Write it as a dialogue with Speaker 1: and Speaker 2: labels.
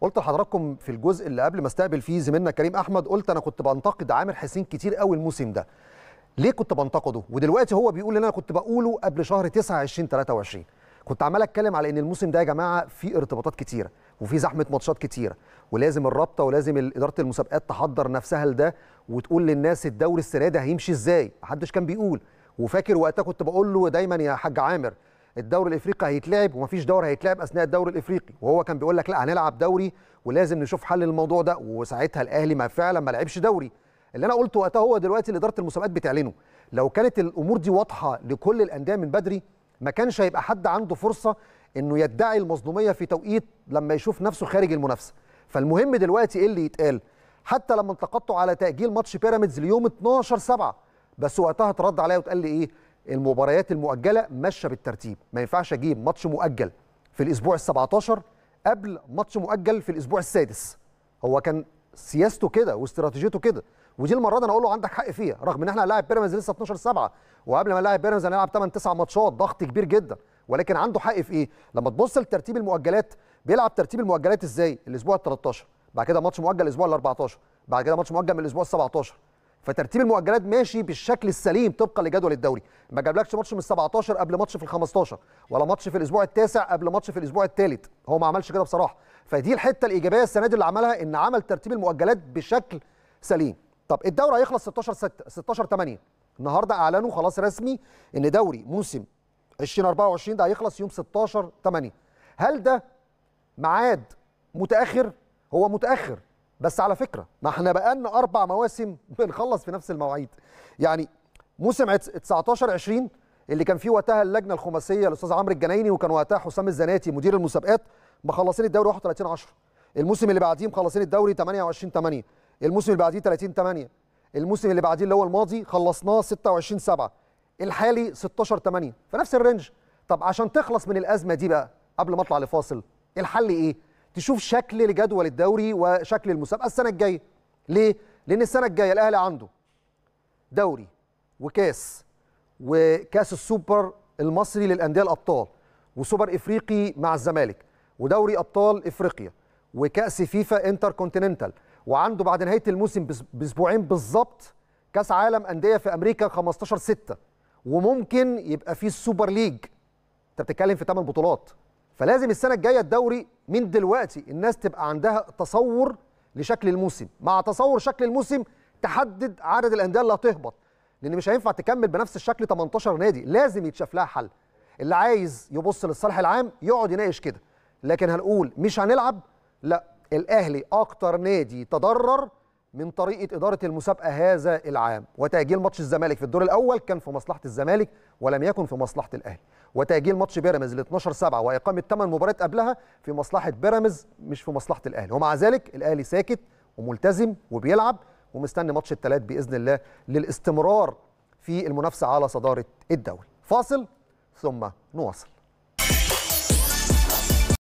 Speaker 1: قلت لحضراتكم في الجزء اللي قبل ما استقبل فيه زميلنا كريم احمد قلت انا كنت بنتقد عامر حسين كتير قوي الموسم ده ليه كنت بنتقده ودلوقتي هو بيقول اللي انا كنت بقوله قبل شهر 9 2023 كنت عمال اتكلم على ان الموسم ده يا جماعه فيه ارتباطات كتيره وفي زحمه ماتشات كتيره ولازم الرابطه ولازم اداره المسابقات تحضر نفسها لده وتقول للناس الدوري السنه ده هيمشي ازاي محدش كان بيقول وفاكر وقتها كنت بقول له دايما يا حاج عامر الدوري الافريقي هيتلعب ومفيش دوري هيتلعب اثناء الدوري الافريقي وهو كان بيقول لك لا هنلعب دوري ولازم نشوف حل للموضوع ده وساعتها الاهلي ما فعلا ما لعبش دوري اللي انا قلته وقتها هو دلوقتي اللي اداره المسابقات بتعلنه لو كانت الامور دي واضحه لكل الانديه من بدري ما كانش هيبقى حد عنده فرصه انه يدعي المظلوميه في توقيت لما يشوف نفسه خارج المنافسه فالمهم دلوقتي ايه اللي يتقال حتى لما انتقدته على تاجيل ماتش بيراميدز ليوم 12 7 بس وقتها اترد عليا وتقال لي ايه المباريات المؤجله ماشيه بالترتيب ما ينفعش اجيب ماتش مؤجل في الاسبوع ال17 قبل ماتش مؤجل في الاسبوع السادس هو كان سياسته كده واستراتيجيته كده ودي المره دي انا اقول له عندك حق فيها رغم ان احنا هنلاعب بيراميدز لسه 12 7 وقبل ما نلاعب بيراميدز هنلعب 8 9 ماتشات ضغط كبير جدا ولكن عنده حق في ايه لما تبص لترتيب المؤجلات بيلعب ترتيب المؤجلات ازاي الاسبوع ال 13 بعد كده ماتش مؤجل الاسبوع ال 14 بعد كده ماتش مؤجل من الاسبوع ال 17 فترتيب المؤجلات ماشي بالشكل السليم طبقا لجدول الدوري ما جابلكش ماتش من 17 قبل ماتش في ال 15 ولا ماتش في الاسبوع التاسع قبل ماتش في الاسبوع الثالث هو ما عملش كده بصراحه فدي الحته الايجابيه السنه دي اللي عملها ان عمل ترتيب المؤجلات بشكل سليم طب الدوري هيخلص 16 6 16 8 النهارده اعلنوا خلاص رسمي ان دوري موسم 2024 ده هيخلص يوم 16 8 هل ده ميعاد متاخر هو متاخر بس على فكره ما احنا بقالنا اربع مواسم بنخلص في نفس المواعيد يعني موسم 19 20 اللي كان فيه وقتها اللجنه الخماسيه الاستاذ عمرو الجنايني وكان وقتها حسام الزناتي مدير المسابقات مخلصين الدوري 31 10 الموسم اللي بعديه مخلصين الدوري 28 8 الموسم اللي بعديه 30 8 الموسم اللي بعديه اللي هو الماضي خلصناه 26 7 الحالي 16 8 فنفس الرينج طب عشان تخلص من الازمه دي بقى قبل ما اطلع لفاصل الحل ايه تشوف شكل لجدول الدوري وشكل المسابقه السنه الجايه ليه لان السنه الجايه الاهلي عنده دوري وكاس وكاس السوبر المصري للانديه الابطال وسوبر افريقي مع الزمالك ودوري ابطال افريقيا وكاس فيفا انتر كونتيننتال وعنده بعد نهايه الموسم باسبوعين بالظبط كاس عالم انديه في امريكا 15 6 وممكن يبقى فيه السوبر ليج انت بتتكلم في 8 بطولات فلازم السنه الجايه الدوري من دلوقتي الناس تبقى عندها تصور لشكل الموسم مع تصور شكل الموسم تحدد عدد الانديه اللي هتهبط لان مش هينفع تكمل بنفس الشكل 18 نادي لازم يتشاف لها حل اللي عايز يبص للصالح العام يقعد يناقش كده لكن هنقول مش هنلعب لا الاهلي اكتر نادي تضرر من طريقه اداره المسابقه هذا العام وتاجيل ماتش الزمالك في الدور الاول كان في مصلحه الزمالك ولم يكن في مصلحه الاهلي وتاجيل ماتش بيراميدز ل 12 7 واقامه 8 مباريات قبلها في مصلحه بيراميدز مش في مصلحه الاهلي ومع ذلك الاهلي ساكت وملتزم وبيلعب ومستني ماتش الثلاث باذن الله للاستمرار في المنافسه على صداره الدوري فاصل ثم نواصل